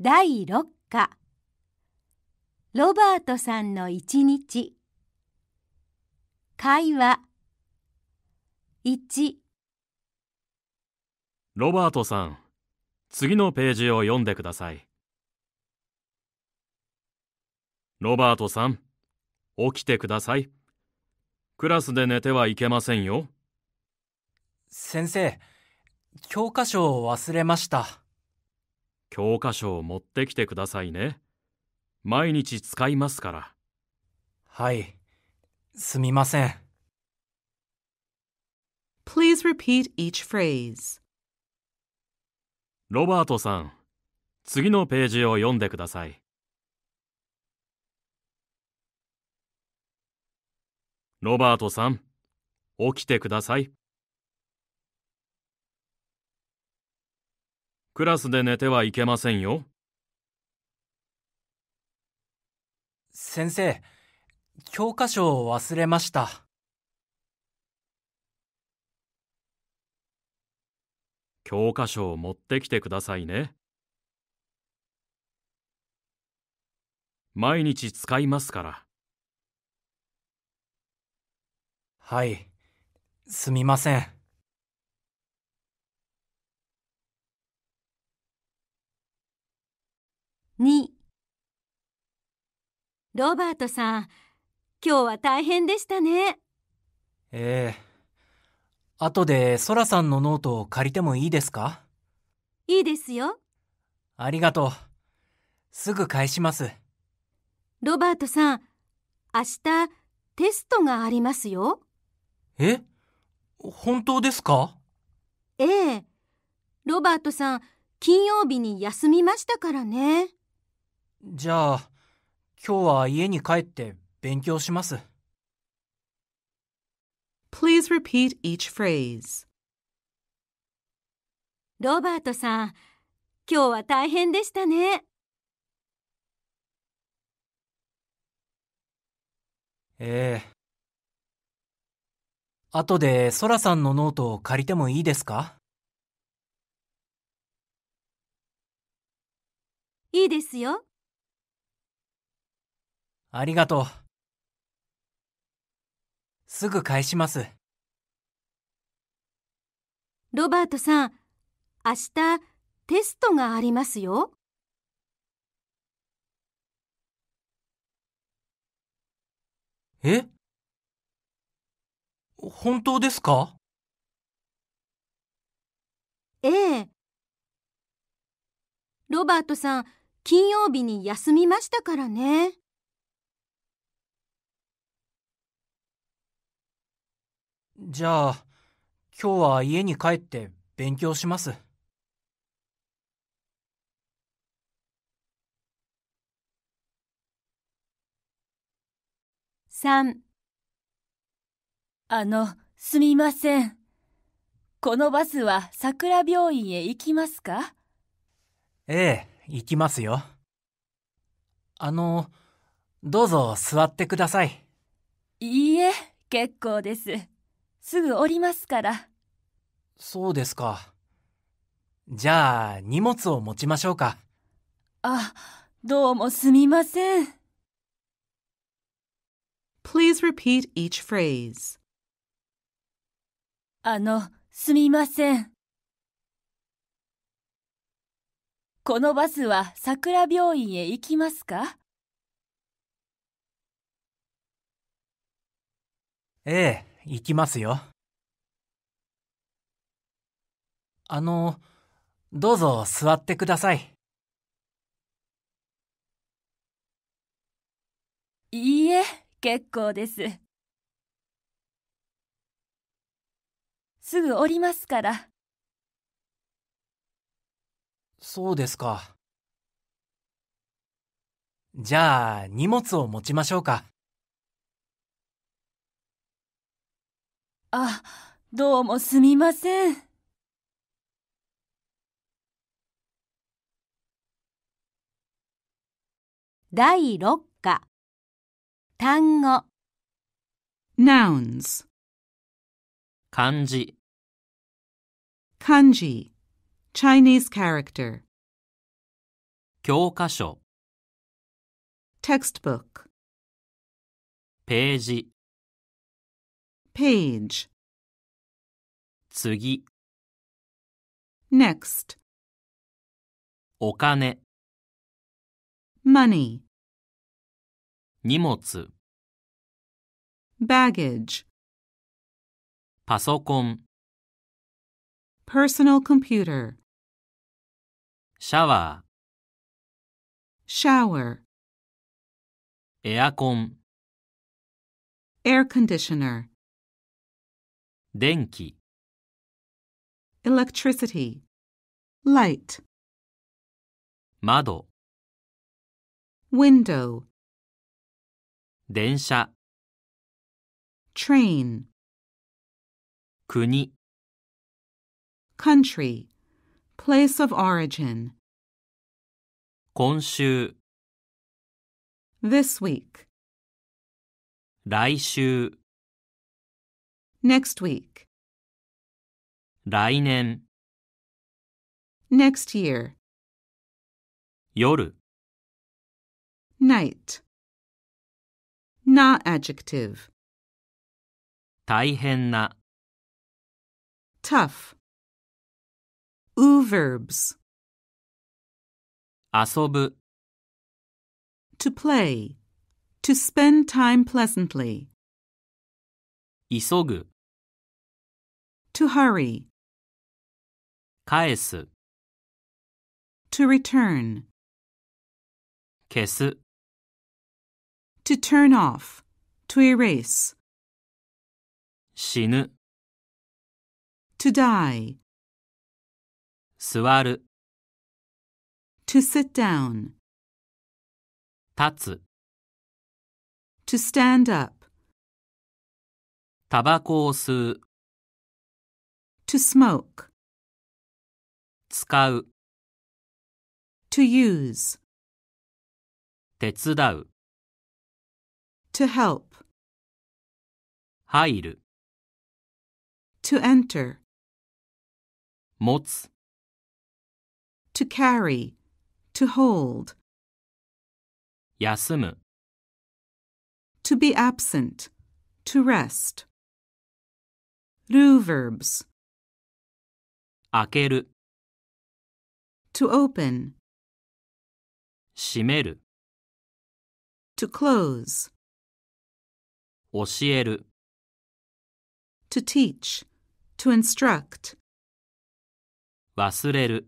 第6課ロバートさんの一日会話 1, 1ロバートさん次のページを読んでくださいロバートさん起きてくださいクラスで寝てはいけませんよ先生教科書を忘れました。教科書を持ってきてくださいね毎日使いますからはいすみません Please repeat each phrase ロバートさん次のページを読んでくださいロバートさん起きてくださいクラスで寝てはいけませんよ。先生、教科書を忘れました。教科書を持ってきてくださいね。毎日使いますから。はい、すみません。2ロバートさん、今日は大変でしたね。ええ後でソラさんのノートを借りてもいいですかいいですよ。ありがとう。すぐ返します。ロバートさん、明日テストがありますよ。え本当ですかええ。ロバートさん、金曜日に休みましたからね。じゃあ、今日は家に帰って勉強します。Please repeat each phrase. ロバートさん、今日は大変でしたね。ええ。後で、ソラさんのノートを借りてもいいですかいいですよ。ありがとう。すぐ返します。ロバートさん、明日テストがありますよ。え本当ですかええ。ロバートさん、金曜日に休みましたからね。じゃあ、今日は家に帰って勉強します。3あの、すみません。このバスは桜病院へ行きますかええ、行きますよ。あの、どうぞ座ってください。いいえ、結構です。すぐ降りますから。そうですか。じゃあ、荷物を持ちましょうか。あ、どうもすみません。Please repeat each phrase. あの、すみません。このバスは桜病院へ行きますかええ、行きますよ。あの、どうぞ座ってください。いいえ、結構です。すぐ降りますから。そうですか。じゃあ、荷物を持ちましょうか。あ、どうもすみません。第6課単語 Nouns 漢字 Kanji Chinese character 教科書 Textbook ページ page. 次 next, お金 money, 荷物 baggage, パソコン personal computer, シャワ shower, ーエアコン air conditioner. 電気 electricity, light, 窓 window, 電車 train, 国 country, place of origin, 今週 this week, 来週 next week. 来年 next year 夜 night not adjective 大変な tough u verbs 遊ぶ to play to spend time pleasantly 急ぐ to hurry 返す to return 消す to turn off to erase 死ぬ to die 座る to sit down 立つ to stand up タバコを吸う to smoke 使う to use 手伝う to help 入る to enter 持つ to carry to hold 休む to be absent to rest ルー verbs 開ける To open. 閉める To close. 教える To teach. To instruct. 忘れる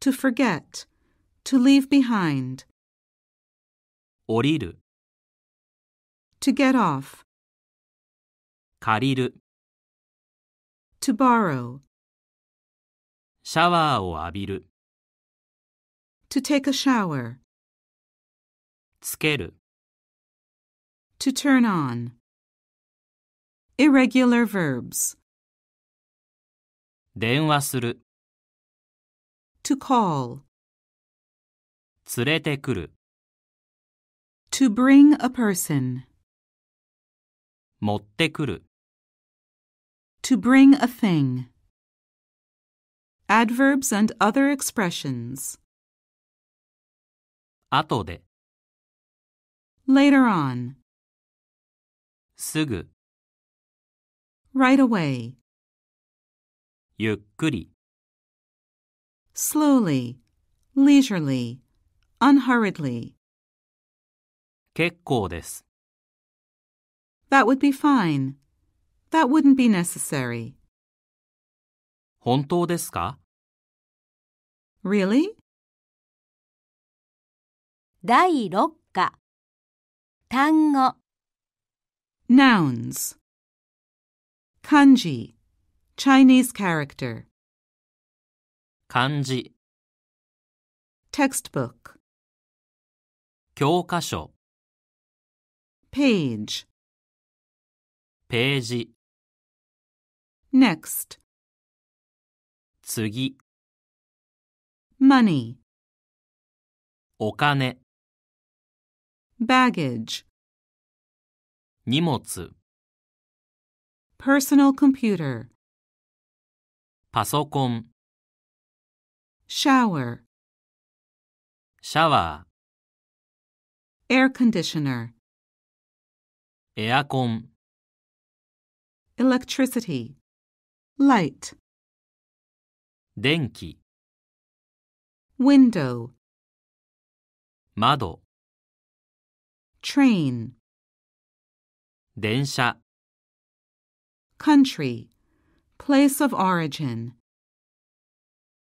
To forget. To leave behind. 降りる To get off. 借りる To borrow. シャワーを浴びる。to take a shower, つける。to turn on. Irregular verbs, 電話する。to call, 連れてくる。to bring a person, 持ってくる。to bring a thing. Adverbs and other expressions. Later on. Right away. Slowly, Leisurely. Unhurriedly. That would be fine. That wouldn't be necessary. 本当ですか Really? 第6課単語 Nouns 漢字 Chinese character 漢字 Textbook 教科書 Page ページ Next 次 money お金 baggage 荷物 personal computer パソコン shower シャワー air conditioner エアコン electricity light 電気 window 窓 train 電車 country place of origin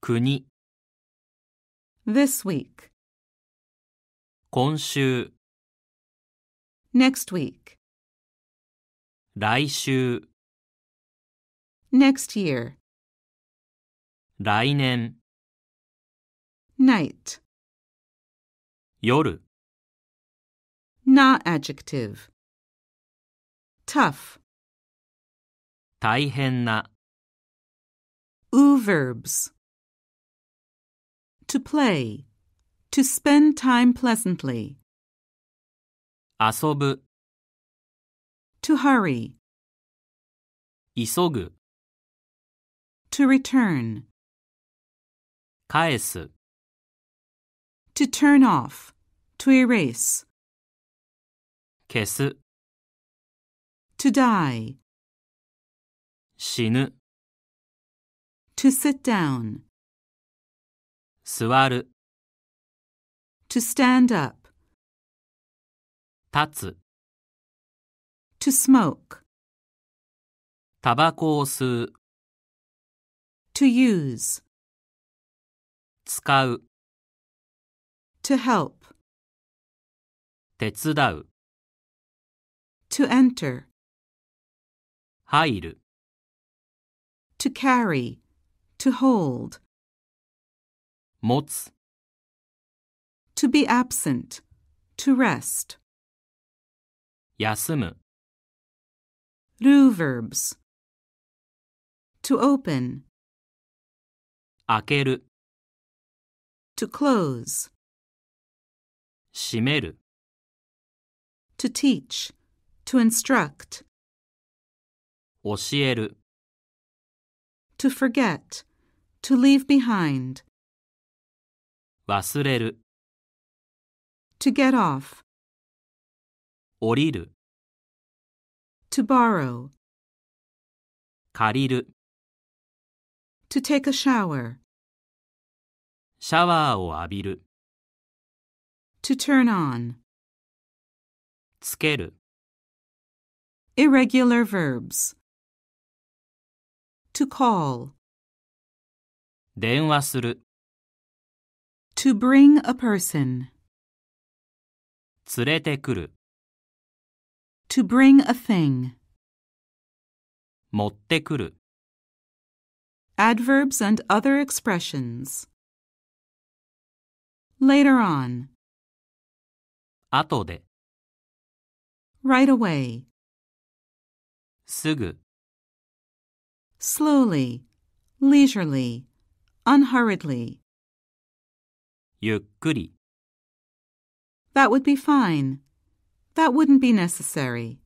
国 this week 今週 next week 来週 next year 来年 night 夜 na adjective tough 大変な u verbs to play to spend time pleasantly 遊ぶ to hurry 急ぐ to return to turn off, to erase. to die. to sit down. to stand up. to smoke. to use. 使う to help 手伝う to enter 入る to carry to hold 持つ to be absent to rest 休む do verbs to open 開ける To close. To teach. To instruct. To forget. To leave behind. To get off. To borrow. To take a shower. シャワーを浴びる。To turn on. つける。Irregular verbs. To call. 電話する。To bring a person. 連れてくる。To bring a thing. 持ってくる。Adverbs and other expressions. Later on. Right away. Slowly, leisurely, unhurriedly. That would be fine. That wouldn't be necessary.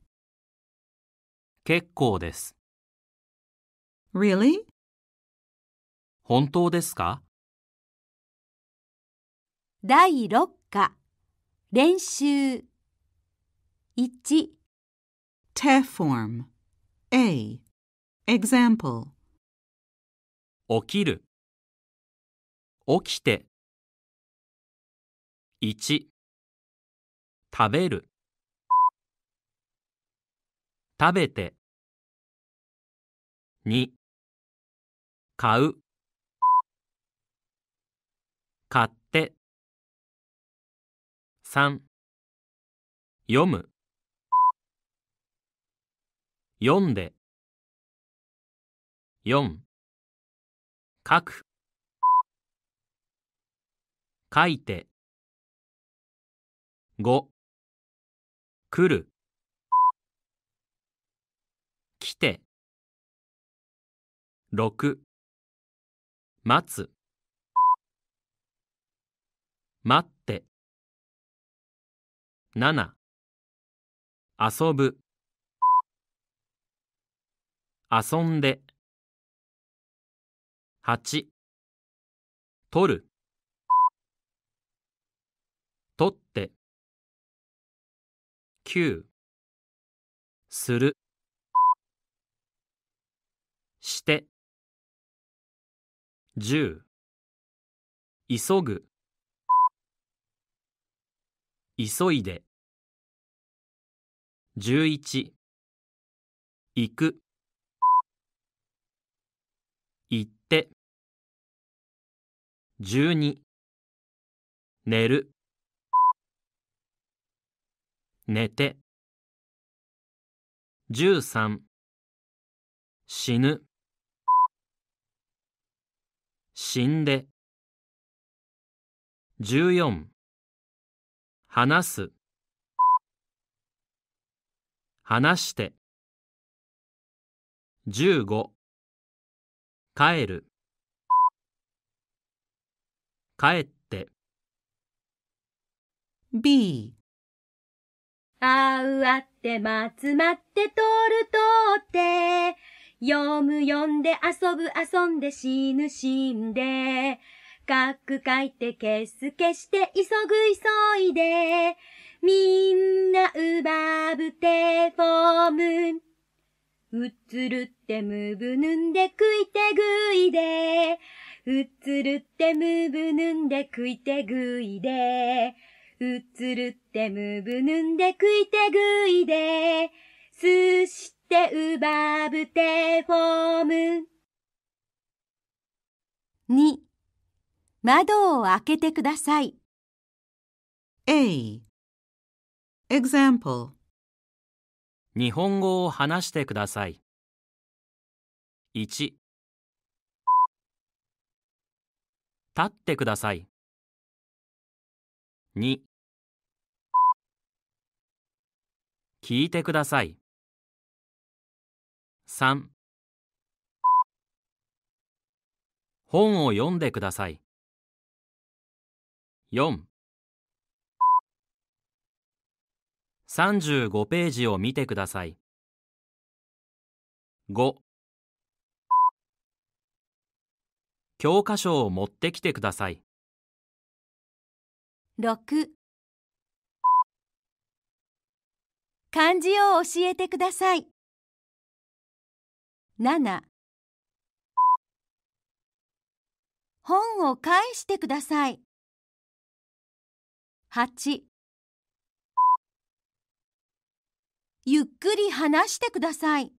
結構です。Really? 本当ですか第6課練習1 t e form A Example 起きる起きて1食べる食べて2買う買って3読む読んで4書く書いて5来る来て6待つ待って7遊ぶ遊んで8取る取って9するして10急ぐ急いで11行く行って12寝る寝て13死ぬ死んで14話す話して。15帰る帰って B あうあってまつまって通る通って読む読んで遊ぶ遊んで死ぬ死んで書く書いて消す消して急ぐ急いでみんなうばぶてフォーム。うつるってむぶぬんでくいてぐいで。うつるってむぶぬんでくいてぐいで。うつるってむぶぬんでくいてぐいで。すしてうばぶてフォーム。二、窓を開けてください。A Example 日本語を話してください。1立ってください。2聞いてください。3本を読んでください。4 35ページを見てください。5教科書を持ってきてください。6漢字を教えてください。7本を返してください。8ゆっくり話してください。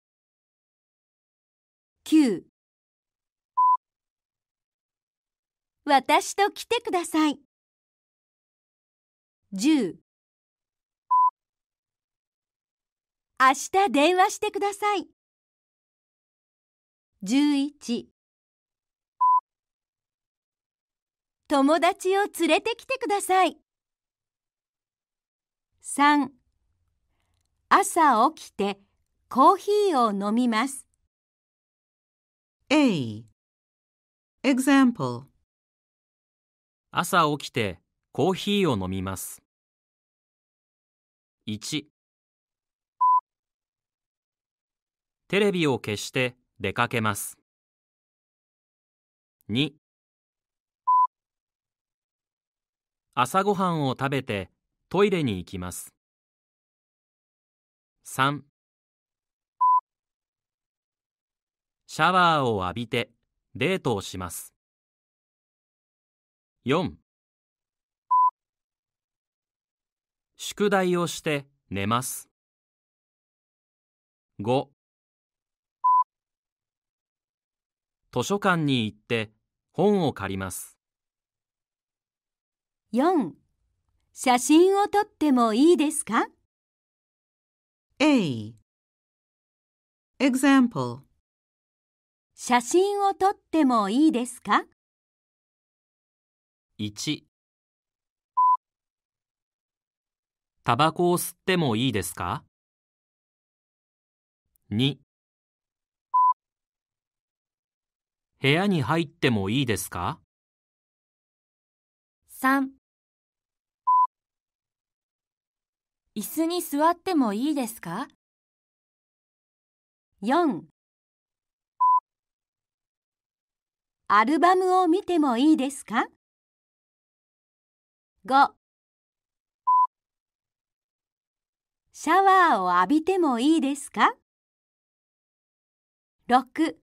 9私と来てください。10明日電話してください。11友達を連れてきてください。3朝起きてコーヒーを飲みます。A Example 朝起きてコーヒーを飲みます。1テレビを消して出かけます。2朝ごはんを食べてトイレに行きます。3シャワーを浴びてデートをします4宿題をして寝ます5図書館に行って本を借ります4写真を撮ってもいいですか A Example 写真を撮ってもいいですか ?1 タバコを吸ってもいいですか ?2 部屋に入ってもいいですか ?3 椅子に座ってもいいですか ?4 アルバムを見てもいいですか ?5 シャワーを浴びてもいいですか ?6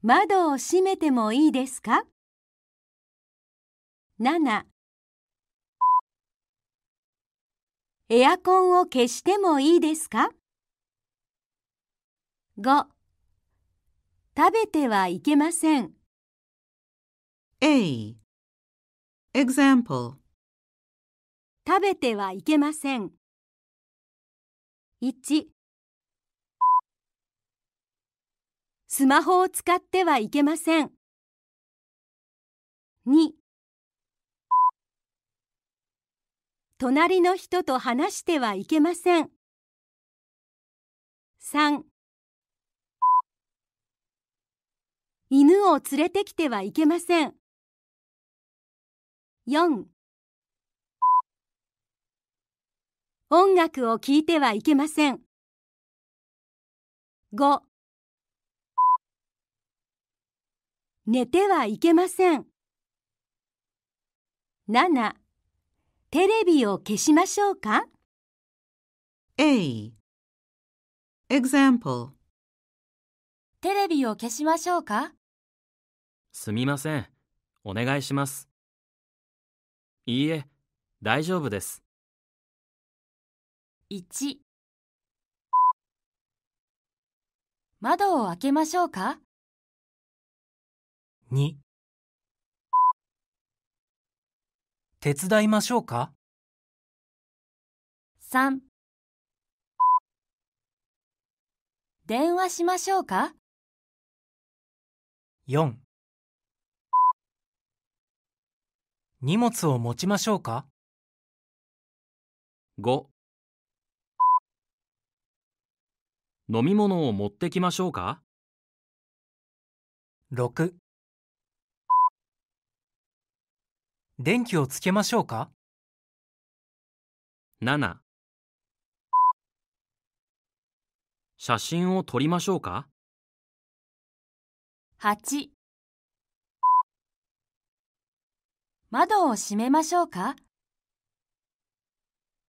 窓を閉めてもいいですか ?7 エアコンを消してもいいですか ?5 食べてはいけません A Example 食べてはいけません 1, 1スマホを使ってはいけません2隣の人と話してはいけません。3犬を連れてきてはいけません。4音楽を聴いてはいけません。5寝てはいけません。7テレビを消しましょうか ?A Example テレビを消しましょうかすみません。お願いします。いいえ、大丈夫です。1窓を開けましょうか2手伝いましょうか3電話しましょうか4荷物を持ちましょうか5飲み物を持ってきましょうか6電気をつけましょうか7写真を撮りましょうか8窓を閉めましょうか